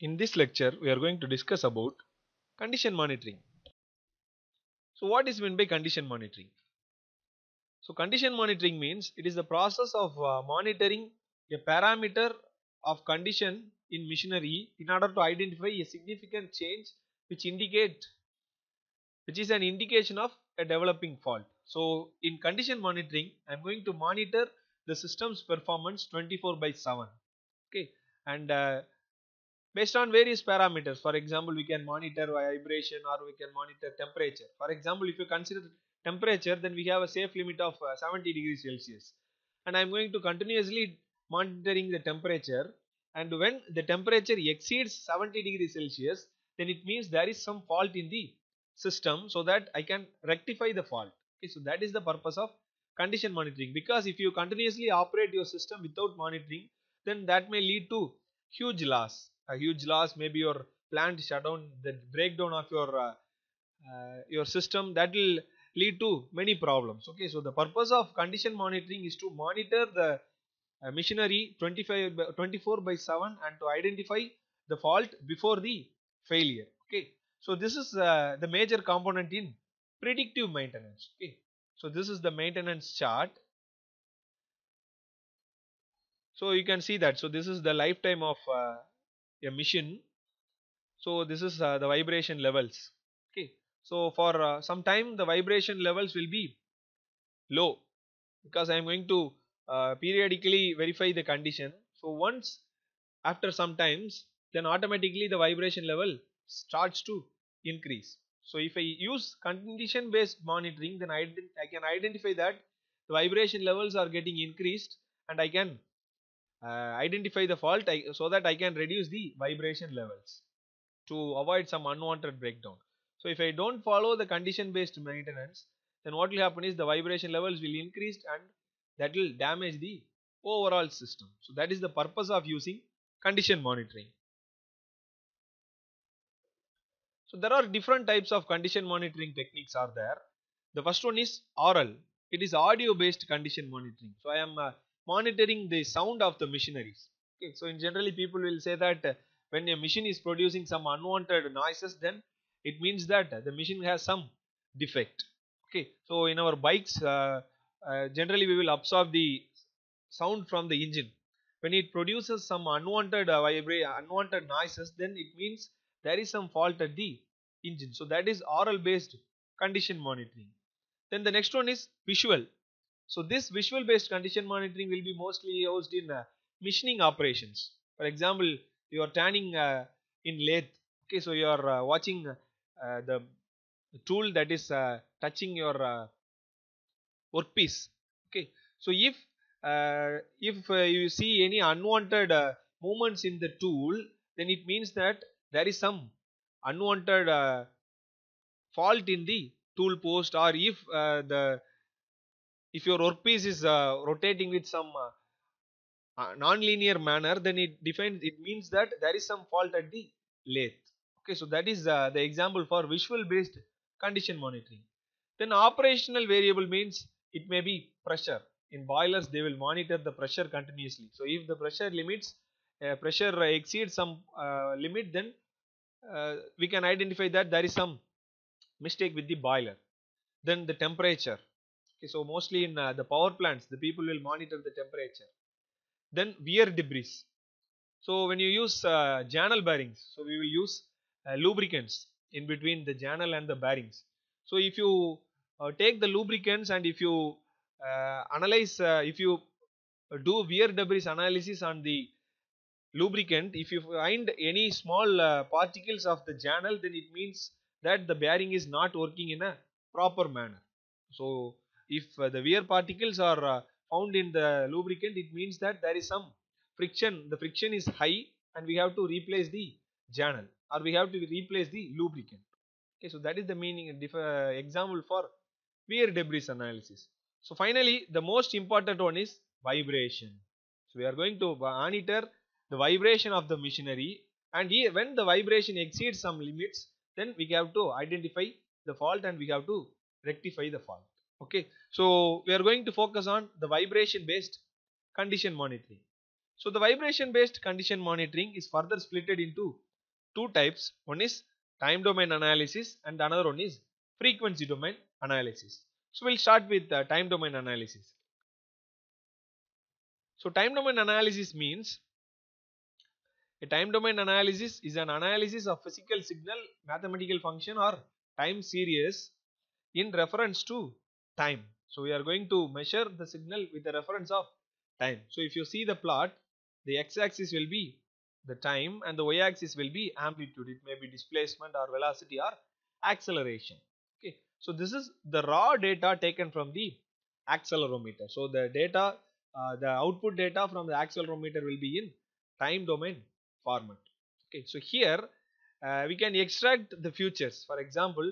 In this lecture, we are going to discuss about condition monitoring. So what is meant by condition monitoring? So condition monitoring means it is the process of uh, monitoring a parameter of condition in machinery in order to identify a significant change which indicate which is an indication of a developing fault. So in condition monitoring I am going to monitor the system's performance 24 by 7 okay and uh, based on various parameters. For example, we can monitor vibration or we can monitor temperature. For example, if you consider temperature, then we have a safe limit of uh, 70 degrees Celsius. And I am going to continuously monitoring the temperature and when the temperature exceeds 70 degrees Celsius, then it means there is some fault in the system so that I can rectify the fault. Okay, so that is the purpose of condition monitoring because if you continuously operate your system without monitoring, then that may lead to huge loss a huge loss maybe your plant shutdown the breakdown of your uh, uh, your system that will lead to many problems okay so the purpose of condition monitoring is to monitor the uh, machinery 25 24 by 7 and to identify the fault before the failure okay so this is uh, the major component in predictive maintenance okay so this is the maintenance chart so you can see that so this is the lifetime of uh, mission. so this is uh, the vibration levels okay so for uh, some time the vibration levels will be low because I am going to uh, periodically verify the condition so once after some times then automatically the vibration level starts to increase so if I use condition based monitoring then I, I can identify that the vibration levels are getting increased and I can uh, identify the fault I, so that I can reduce the vibration levels to avoid some unwanted breakdown. So if I don't follow the condition based maintenance then what will happen is the vibration levels will increase and that will damage the overall system. So that is the purpose of using condition monitoring. So there are different types of condition monitoring techniques are there. The first one is oral. It is audio based condition monitoring. So I am uh, monitoring the sound of the machineries. Okay, so in generally people will say that uh, when a machine is producing some unwanted noises then it means that uh, the machine has some defect. Okay, so in our bikes uh, uh, generally we will absorb the sound from the engine. When it produces some unwanted uh, unwanted noises then it means there is some fault at the engine. So that is oral based condition monitoring. Then the next one is visual so this visual based condition monitoring will be mostly used in uh, machining operations. For example, you are turning uh, in lathe. Okay, so you are uh, watching uh, the tool that is uh, touching your uh, workpiece. Okay, so if uh, if you see any unwanted movements in the tool, then it means that there is some unwanted fault in the tool post, or if the if your workpiece is uh, rotating with some uh, uh, non-linear manner then it defines it means that there is some fault at the lathe okay so that is uh, the example for visual based condition monitoring then operational variable means it may be pressure in boilers they will monitor the pressure continuously so if the pressure limits uh, pressure exceeds some uh, limit then uh, we can identify that there is some mistake with the boiler then the temperature okay so mostly in uh, the power plants the people will monitor the temperature then wear debris so when you use uh, bearings so we will use uh, lubricants in between the journal and the bearings so if you uh, take the lubricants and if you uh, analyze uh, if you do wear debris analysis on the lubricant if you find any small particles of the journal, then it means that the bearing is not working in a proper manner so if uh, the wear particles are uh, found in the lubricant it means that there is some friction the friction is high and we have to replace the channel or we have to replace the lubricant okay so that is the meaning uh, example for wear debris analysis so finally the most important one is vibration so we are going to monitor the vibration of the machinery and here when the vibration exceeds some limits then we have to identify the fault and we have to rectify the fault okay so we are going to focus on the vibration based condition monitoring so the vibration based condition monitoring is further splitted into two types one is time domain analysis and another one is frequency domain analysis so we'll start with the uh, time domain analysis so time domain analysis means a time domain analysis is an analysis of physical signal mathematical function or time series in reference to time. So we are going to measure the signal with the reference of time. So if you see the plot, the x-axis will be the time and the y-axis will be amplitude. It may be displacement or velocity or acceleration. Okay. So this is the raw data taken from the accelerometer. So the data, uh, the output data from the accelerometer will be in time domain format. Okay. So here uh, we can extract the futures. For example,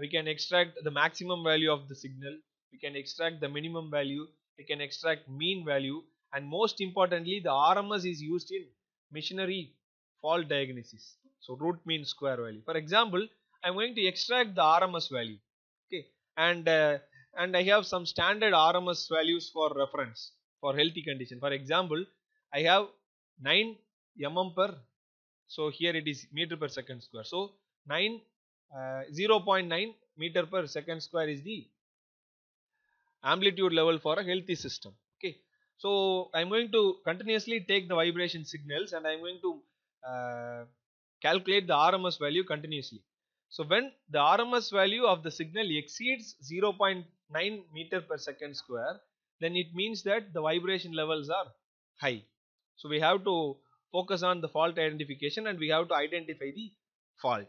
we can extract the maximum value of the signal we can extract the minimum value we can extract mean value and most importantly the RMS is used in machinery fault diagnosis so root mean square value for example I'm going to extract the RMS value okay and uh, and I have some standard RMS values for reference for healthy condition for example I have 9 mm per so here it is meter per second square so 9 0.9 meter per second square is the amplitude level for a healthy system okay so i'm going to continuously take the vibration signals and i'm going to uh, calculate the rms value continuously so when the rms value of the signal exceeds 0.9 meter per second square then it means that the vibration levels are high so we have to focus on the fault identification and we have to identify the fault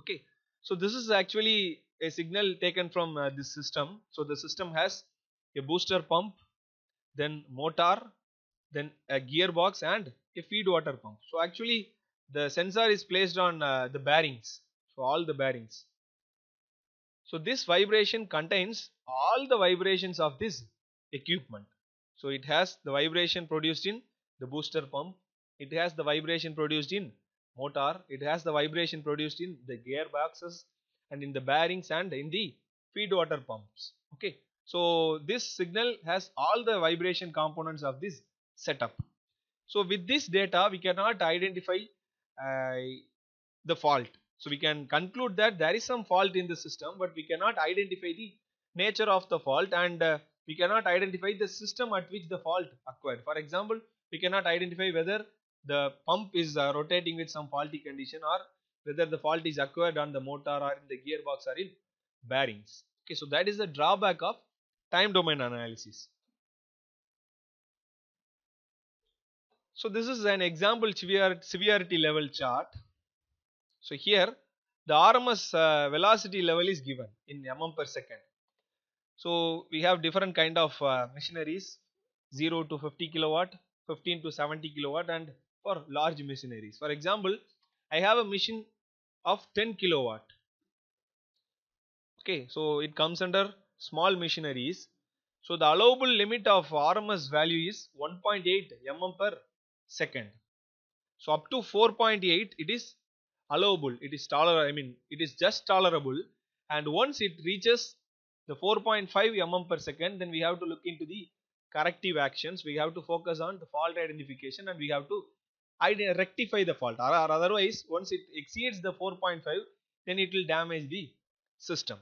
okay so this is actually a signal taken from uh, this system. So the system has a booster pump, then motor, then a gearbox and a feed water pump. So actually the sensor is placed on uh, the bearings. So all the bearings. So this vibration contains all the vibrations of this equipment. So it has the vibration produced in the booster pump. It has the vibration produced in motor it has the vibration produced in the gearboxes and in the bearings and in the feed water pumps okay so this signal has all the vibration components of this setup so with this data we cannot identify uh, the fault so we can conclude that there is some fault in the system but we cannot identify the nature of the fault and uh, we cannot identify the system at which the fault occurred for example we cannot identify whether the pump is uh, rotating with some faulty condition or whether the fault is acquired on the motor or in the gearbox or in bearings. Okay, so that is the drawback of time domain analysis. So this is an example severity level chart. So here the RMS uh, velocity level is given in mm per second. So we have different kind of uh, machineries 0 to 50 kilowatt, 15 to 70 kilowatt and for large machineries. For example, I have a machine of 10 kilowatt. Okay, so it comes under small machineries. So the allowable limit of RMS value is 1.8 mm per second. So up to 4.8 it is allowable. It is tolerable. I mean it is just tolerable. And once it reaches the 4.5 mm per second then we have to look into the corrective actions. We have to focus on the fault identification and we have to I rectify the fault or, or otherwise once it exceeds the 4.5 then it will damage the system.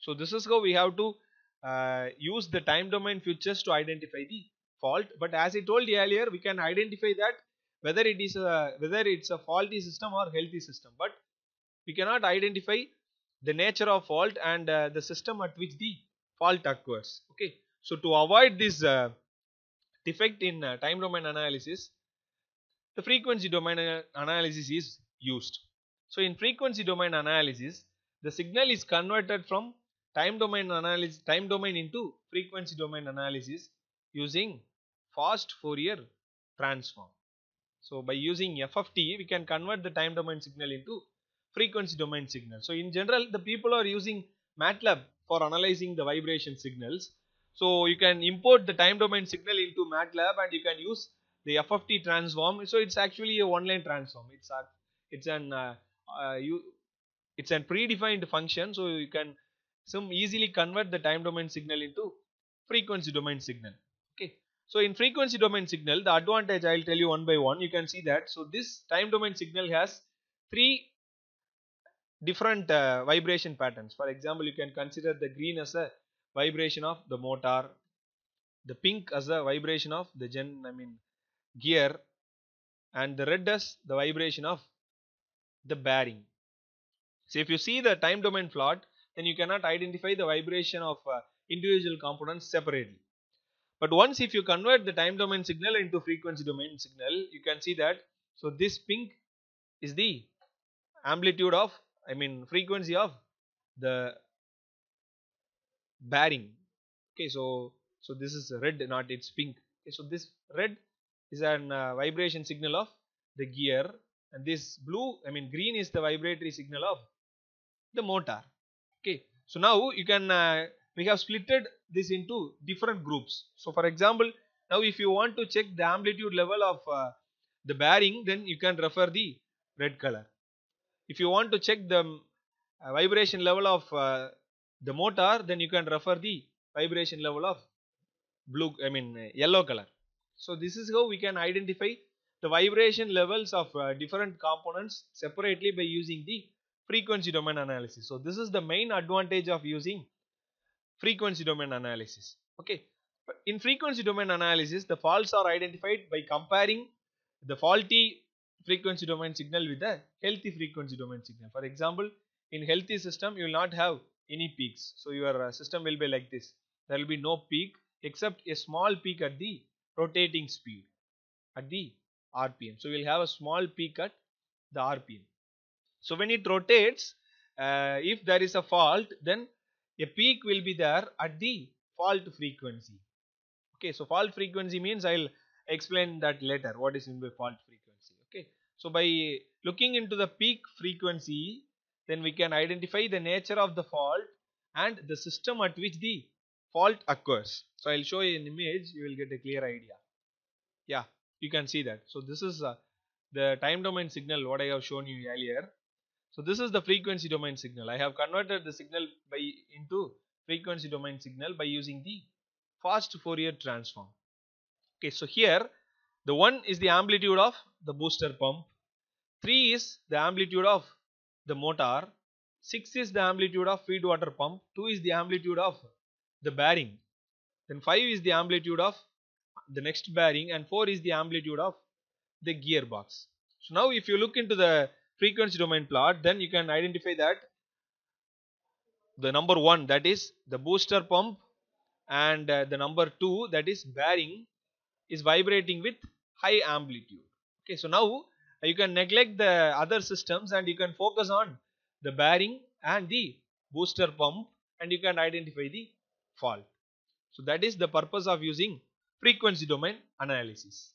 So this is how we have to uh, use the time domain features to identify the fault but as I told earlier we can identify that whether it is a, whether it's a faulty system or healthy system but we cannot identify the nature of fault and uh, the system at which the fault occurs okay so to avoid this uh, defect in uh, time domain analysis the frequency domain analysis is used. So in frequency domain analysis, the signal is converted from time domain analysis time domain into frequency domain analysis using fast Fourier transform. So by using FFT, we can convert the time domain signal into frequency domain signal. So in general, the people are using MATLAB for analyzing the vibration signals. So you can import the time domain signal into MATLAB and you can use the FFT transform. So it's actually a one-line transform. It's a, it's an uh, uh, you it's a predefined function. So you can some easily convert the time domain signal into frequency domain signal. Okay. So in frequency domain signal, the advantage I'll tell you one by one. You can see that. So this time domain signal has three different uh, vibration patterns. For example, you can consider the green as a vibration of the motor, the pink as a vibration of the gen. I mean gear and the red does the vibration of the bearing. So if you see the time domain plot then you cannot identify the vibration of uh, individual components separately. But once if you convert the time domain signal into frequency domain signal you can see that so this pink is the amplitude of I mean frequency of the bearing okay so so this is red not it's pink okay so this red is an uh, vibration signal of the gear and this blue I mean green is the vibratory signal of the motor okay so now you can uh, we have splitted this into different groups so for example now if you want to check the amplitude level of uh, the bearing then you can refer the red color if you want to check the um, uh, vibration level of uh, the motor then you can refer the vibration level of blue I mean uh, yellow color so this is how we can identify the vibration levels of uh, different components separately by using the frequency domain analysis. So this is the main advantage of using frequency domain analysis. Okay. In frequency domain analysis, the faults are identified by comparing the faulty frequency domain signal with the healthy frequency domain signal. For example, in healthy system, you will not have any peaks. So your uh, system will be like this. There will be no peak except a small peak at the rotating speed at the RPM. So we'll have a small peak at the RPM. So when it rotates, uh, if there is a fault, then a peak will be there at the fault frequency. Okay, so fault frequency means I'll explain that later. What is in by fault frequency? Okay, so by looking into the peak frequency, then we can identify the nature of the fault and the system at which the fault occurs. So I'll show you an image, you will get a clear idea. Yeah, you can see that. So this is uh, the time domain signal what I have shown you earlier. So this is the frequency domain signal. I have converted the signal by into frequency domain signal by using the fast Fourier transform. Okay, so here the 1 is the amplitude of the booster pump, 3 is the amplitude of the motor, 6 is the amplitude of feed water pump, 2 is the amplitude of the bearing then 5 is the amplitude of the next bearing and 4 is the amplitude of the gearbox so now if you look into the frequency domain plot then you can identify that the number 1 that is the booster pump and uh, the number 2 that is bearing is vibrating with high amplitude okay so now uh, you can neglect the other systems and you can focus on the bearing and the booster pump and you can identify the fault. So that is the purpose of using frequency domain analysis.